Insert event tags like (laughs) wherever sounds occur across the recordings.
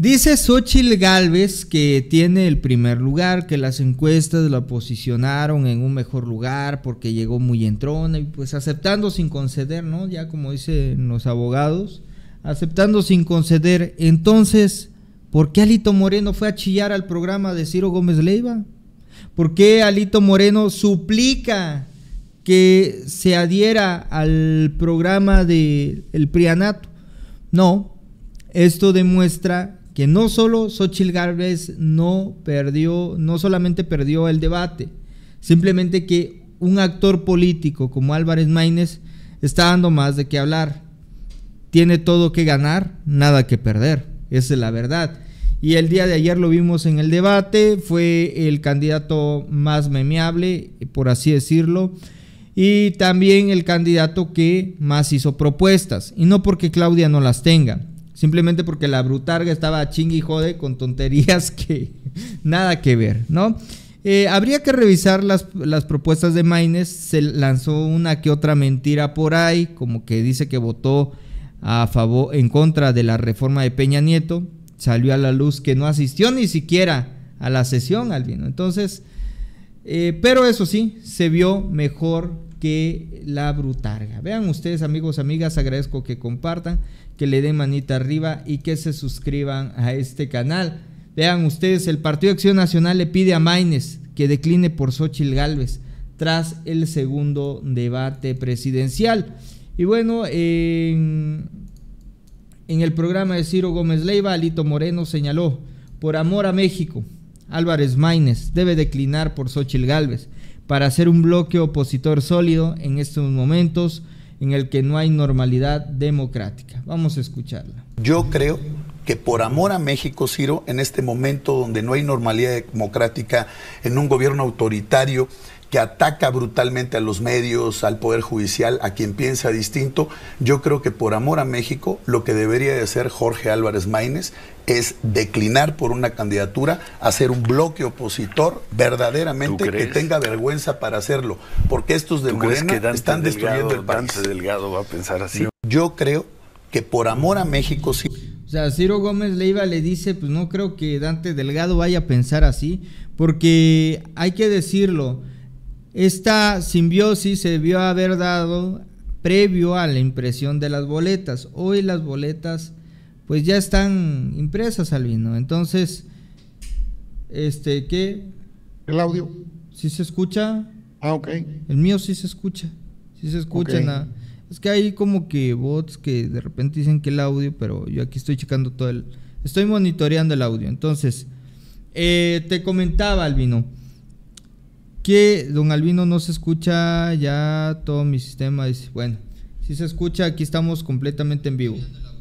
Dice Xochitl Galvez que tiene el primer lugar, que las encuestas la posicionaron en un mejor lugar porque llegó muy entrona y pues aceptando sin conceder, ¿no? Ya como dicen los abogados, aceptando sin conceder. Entonces, ¿por qué Alito Moreno fue a chillar al programa de Ciro Gómez Leiva? ¿Por qué Alito Moreno suplica que se adhiera al programa del el Prianato? No, esto demuestra que no solo Xochitl Gálvez no perdió, no solamente perdió el debate, simplemente que un actor político como Álvarez Maínez está dando más de qué hablar. Tiene todo que ganar, nada que perder. Esa es la verdad. Y el día de ayer lo vimos en el debate, fue el candidato más memeable, por así decirlo, y también el candidato que más hizo propuestas, y no porque Claudia no las tenga. Simplemente porque la brutarga estaba chingue y jode con tonterías (laughs) que nada que ver, ¿no? Eh, habría que revisar las, propuestas de Maines. Se lanzó una que otra mentira por ahí, como que dice que votó a favor, en contra de la reforma de Peña Nieto. Salió a la luz que no asistió ni siquiera a la sesión, ¿no? Entonces, eh, pero eso sí, se vio mejor que la Brutarga. Vean ustedes, amigos, amigas, agradezco que compartan, que le den manita arriba y que se suscriban a este canal. Vean ustedes, el Partido Acción Nacional le pide a Maines que decline por Xochil Gálvez tras el segundo debate presidencial. Y bueno, en, el programa de Ciro Gómez Leiva, Alito Moreno señaló, por amor a México, Álvarez Maínez debe declinar por Xochil Gálvez para hacer un bloque opositor sólido en estos momentos en el que no hay normalidad democrática. Vamos a escucharla. Yo creo que por amor a México, Ciro, en este momento donde no hay normalidad democrática, en un gobierno autoritario, que ataca brutalmente a los medios, al Poder Judicial, a quien piensa distinto, yo creo que por amor a México, lo que debería de hacer Jorge Álvarez Maínez es declinar por una candidatura, hacer un bloque opositor verdaderamente que tenga vergüenza para hacerlo, porque estos de Morena están destruyendo el país. Dante Delgado va a pensar así. Yo creo que por amor a México sí. O sea, Ciro Gómez Leiva le dice, pues no creo que Dante Delgado vaya a pensar así, porque hay que decirlo, esta simbiosis se vio haber dado previo a la impresión de las boletas. Hoy las boletas pues ya están impresas, Albino. Entonces, este, ¿qué? El audio. ¿Sí se escucha? Ah, ok. El mío sí se escucha. Sí se escucha. Nada. Es que hay como que bots que de repente dicen que el audio, pero yo aquí estoy checando todo el... Estoy monitoreando el audio. Entonces, eh, te comentaba, Albino. Que don Albino no se escucha ya todo mi sistema. es bueno, si se escucha, aquí estamos completamente en vivo.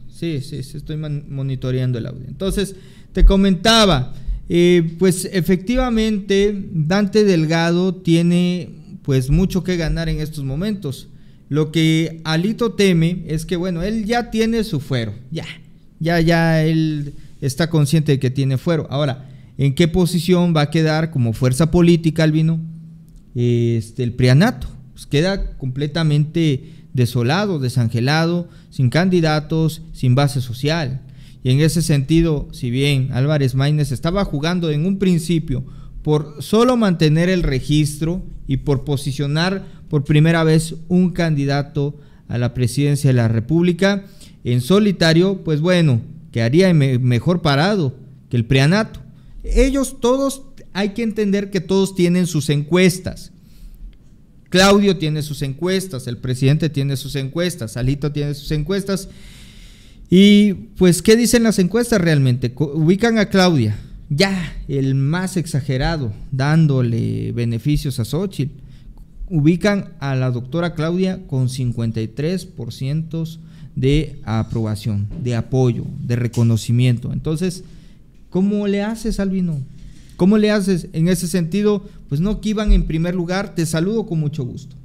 Sí, sí, estoy monitoreando el audio. Entonces, te comentaba, eh, pues efectivamente Dante Delgado tiene pues mucho que ganar en estos momentos. Lo que Alito teme es que, bueno, él ya tiene su fuero, ya, ya, ya, él está consciente de que tiene fuero. Ahora, ¿en qué posición va a quedar como fuerza política, Albino? Este, el Prianato. Pues, queda completamente desolado, desangelado, sin candidatos, sin base social. Y en ese sentido, si bien Álvarez Maínez estaba jugando en un principio por solo mantener el registro y por posicionar por primera vez un candidato a la presidencia de la República, en solitario, pues bueno, quedaría mejor parado que el preanato. Ellos todos hay que entender que todos tienen sus encuestas. Claudio tiene sus encuestas, el presidente tiene sus encuestas, Alito tiene sus encuestas. Y pues, ¿qué dicen las encuestas realmente? Ubican a Claudia, ya el más exagerado, dándole beneficios a Xochitl. Ubican a la doctora Claudia con 53% de aprobación, de apoyo, de reconocimiento. Entonces, ¿cómo le haces, salvino ¿Cómo le haces en ese sentido? Pues no, que en primer lugar, te saludo con mucho gusto.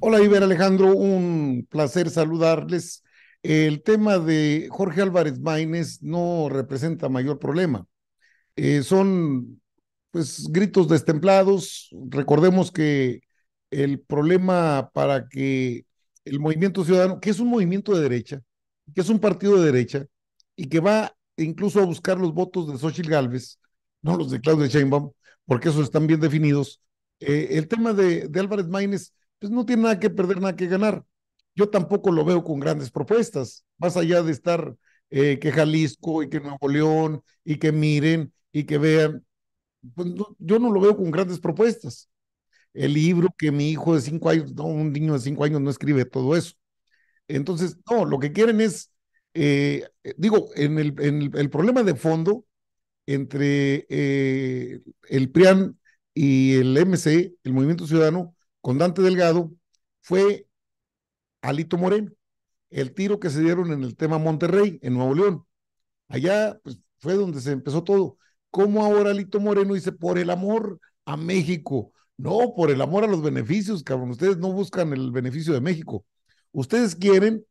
Hola Iber Alejandro, un placer saludarles. El tema de Jorge Álvarez Maínez no representa mayor problema. Eh, son pues gritos destemplados. Recordemos que el problema para que el movimiento ciudadano, que es un movimiento de derecha, que es un partido de derecha y que va incluso a buscar los votos de Xochitl Gálvez, no los de Claudio porque esos están bien definidos. Eh, el tema de, Álvarez Maínez, pues no tiene nada que perder, nada que ganar. Yo tampoco lo veo con grandes propuestas, más allá de estar eh, que Jalisco y que Nuevo León y que miren y que vean. Pues, yo no lo veo con grandes propuestas. El libro que mi hijo de cinco años, no, un niño de cinco años no escribe todo eso. Entonces, no, lo que quieren es, eh, digo, en en el problema de fondo entre eh, el PRIAN y el MC, el Movimiento Ciudadano, con Dante Delgado, fue Alito Moreno, el tiro que se dieron en el tema Monterrey, en Nuevo León. Allá pues, fue donde se empezó todo. ¿Cómo ahora Alito Moreno dice, por el amor a México? No, por el amor a los beneficios, cabrón. Ustedes no buscan el beneficio de México. Ustedes quieren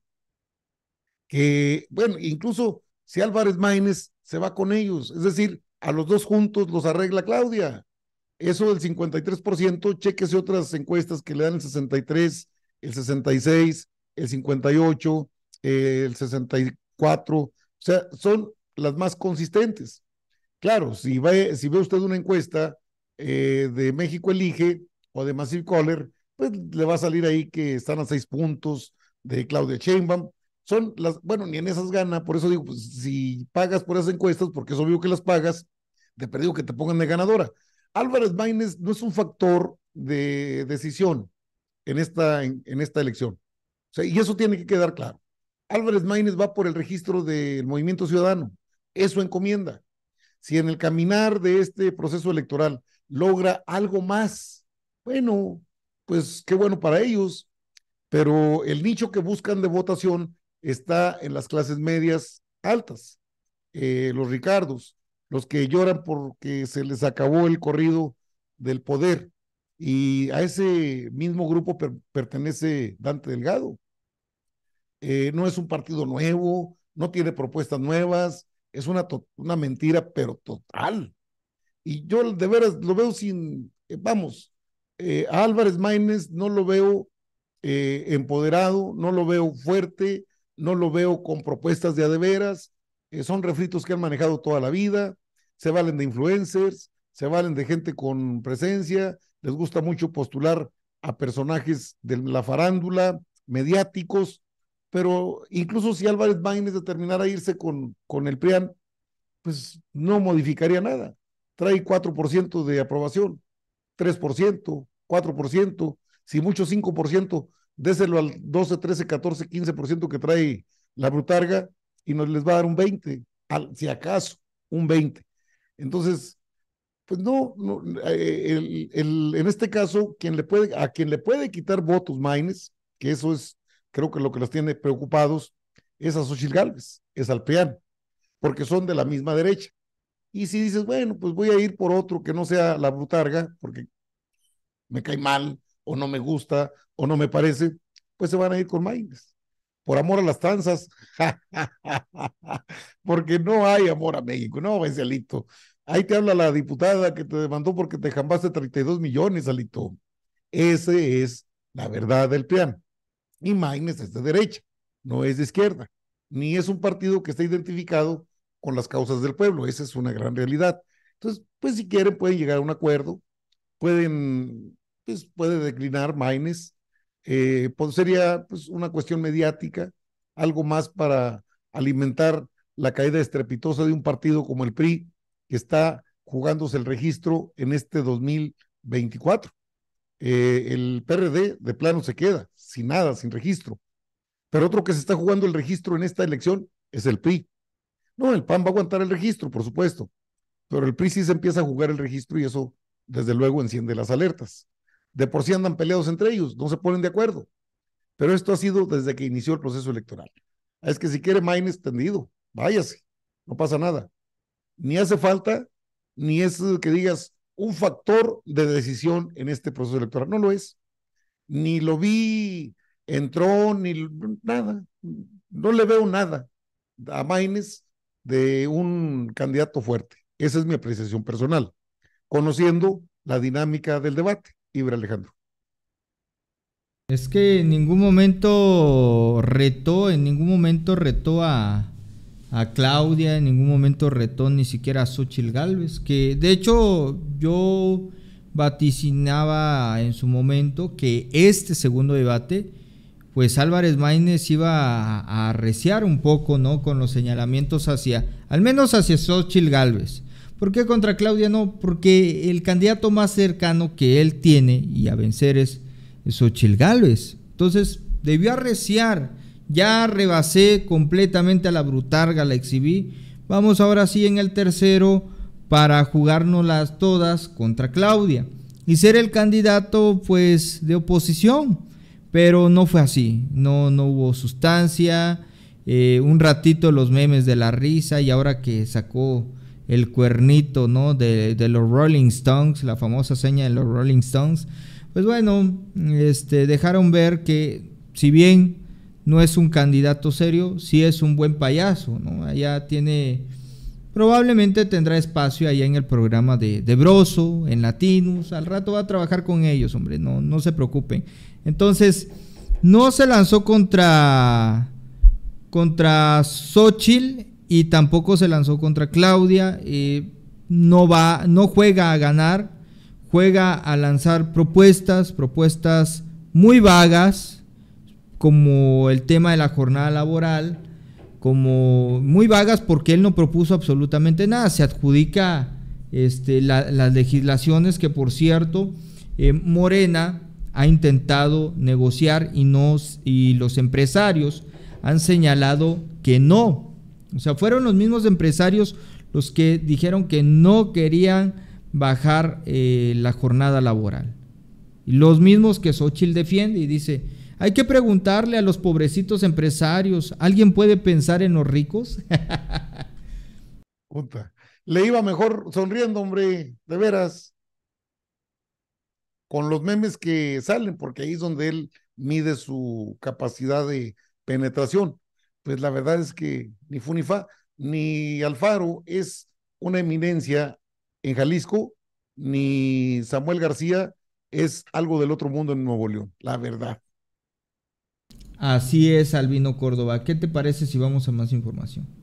que, bueno, incluso si Álvarez Maínez se va con ellos. Es decir, a los dos juntos los arregla Claudia. Eso del 53%, y otras encuestas que le dan el 63, el 66, el 58, eh, el 64. O sea, son las más consistentes. Claro, si ve, si ve usted una encuesta eh, de México Elige o de Massive Caller, pues le va a salir ahí que están a seis puntos de Claudia Sheinbaum, son las, bueno, ni en esas gana, por eso digo, pues, si pagas por esas encuestas, porque es obvio que las pagas, te perdido que te pongan de ganadora. Álvarez Maínez no es un factor de decisión en esta, en, esta elección. O sea, y eso tiene que quedar claro. Álvarez Maínez va por el registro del movimiento ciudadano, eso encomienda. Si en el caminar de este proceso electoral logra algo más, bueno, pues qué bueno para ellos, pero el nicho que buscan de votación está en las clases medias altas, eh, los Ricardos, los que lloran porque se les acabó el corrido del poder. Y a ese mismo grupo pertenece Dante Delgado. Eh, no es un partido nuevo, no tiene propuestas nuevas, es una, una mentira, pero total. Y yo de veras lo veo sin, eh, vamos, a Álvarez Maínez no lo veo empoderado, no lo veo fuerte, no lo veo con propuestas de adeveras, eh, son refritos que han manejado toda la vida, se valen de influencers, se valen de gente con presencia, les gusta mucho postular a personajes de la farándula, mediáticos, pero incluso si Álvarez Maínez determinara irse con, con el PRIAN, pues no modificaría nada. Trae 4% de aprobación, 3%, 4%, si mucho 5%, déselo al 12, 13, 14, 15% que trae la brutarga y nos les va a dar un 20, si acaso, un 20. Entonces, pues no, no eh, el, en este caso, quien le puede, a quien le puede quitar votos Maines, que eso es, creo que lo que los tiene preocupados, es a Xochitl Galvez, es al PRIAN, porque son de la misma derecha. Y si dices, bueno, pues voy a ir por otro que no sea la brutarga, porque me cae mal, o no me gusta, o no me parece, pues se van a ir con Maines. Por amor a las tanzas, (laughs) porque no hay amor a México, no, ese Alito. Ahí te habla la diputada que te demandó porque te jambaste 32 millones, Alito. Ese es la verdad del plan Y Maines es de derecha, no es de izquierda, ni es un partido que está identificado con las causas del pueblo. Esa es una gran realidad. Entonces, pues si quieren pueden llegar a un acuerdo, pueden pues, puede declinar Maines. Eh, pues, sería pues, una cuestión mediática, algo más para alimentar la caída estrepitosa de un partido como el PRI, que está jugándose el registro en este 2024. Eh, el PRD de plano se queda, sin nada, sin registro. Pero otro que se está jugando el registro en esta elección es el PRI. No, el PAN va a aguantar el registro, por supuesto, pero el PRI sí se empieza a jugar el registro y eso, desde luego, enciende las alertas. De por sí andan peleados entre ellos, no se ponen de acuerdo. Pero esto ha sido desde que inició el proceso electoral. Es que si quiere Maine extendido, váyase, no pasa nada. Ni hace falta, ni es que digas un factor de decisión en este proceso electoral. No lo es. Ni lo vi, entró, ni nada. No le veo nada a Maines de un candidato fuerte. Esa es mi apreciación personal, conociendo la dinámica del debate. Ibra Alejandro? Es que en ningún momento retó, en ningún momento retó a, a Claudia, en ningún momento retó ni siquiera a Xochitl Galvez, que de hecho yo vaticinaba en su momento que este segundo debate, pues Álvarez Maínez iba a, arreciar un poco, ¿no? Con los señalamientos hacia, al menos hacia Xochitl Galvez. ¿Por qué contra Claudia no? Porque el candidato más cercano que él tiene y a vencer es Xochil Gálvez. Entonces, debió arreciar. Ya rebasé completamente a la brutarga, la exhibí. Vamos ahora sí en el tercero para jugárnoslas todas contra Claudia y ser el candidato pues de oposición. Pero no fue así, no, no hubo sustancia, eh, un ratito los memes de la risa y ahora que sacó el cuernito, ¿no? De, los Rolling Stones, la famosa seña de los Rolling Stones. Pues bueno, este, dejaron ver que si bien no es un candidato serio, sí es un buen payaso, ¿no? Allá tiene, probablemente tendrá espacio allá en el programa de, de Broso, en Latinos, al rato va a trabajar con ellos, hombre, no, no se preocupen. Entonces, no se lanzó contra, contra Xochitl y tampoco se lanzó contra Claudia. Eh, no va, no juega a ganar, juega a lanzar propuestas, propuestas muy vagas, como el tema de la jornada laboral, como muy vagas porque él no propuso absolutamente nada. Se adjudica este, las legislaciones que, por cierto, eh, Morena ha intentado negociar y, nos, y los empresarios han señalado que no, o sea, fueron los mismos empresarios los que dijeron que no querían bajar eh, la jornada laboral. Y los mismos que Xochitl defiende y dice, hay que preguntarle a los pobrecitos empresarios, ¿alguien puede pensar en los ricos? (laughs) le iba mejor sonriendo, hombre, de veras, con los memes que salen, porque ahí es donde él mide su capacidad de penetración pues la verdad es que ni Funifa ni Alfaro es una eminencia en Jalisco, ni Samuel García es algo del otro mundo en Nuevo León, la verdad. Así es, Albino Córdoba. ¿Qué te parece si vamos a más información?